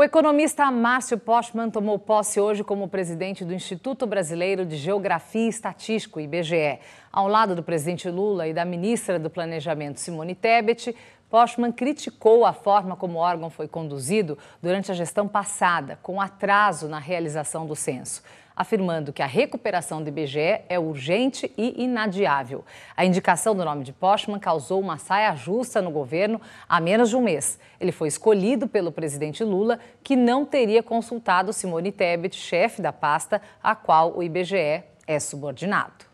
O economista Márcio Postman tomou posse hoje como presidente do Instituto Brasileiro de Geografia e Estatístico, IBGE. Ao lado do presidente Lula e da ministra do Planejamento, Simone Tebet, Postman criticou a forma como o órgão foi conduzido durante a gestão passada, com atraso na realização do censo, afirmando que a recuperação do IBGE é urgente e inadiável. A indicação do nome de Postman causou uma saia justa no governo há menos de um mês. Ele foi escolhido pelo presidente Lula, que não teria consultado Simone Tebet, chefe da pasta a qual o IBGE é subordinado.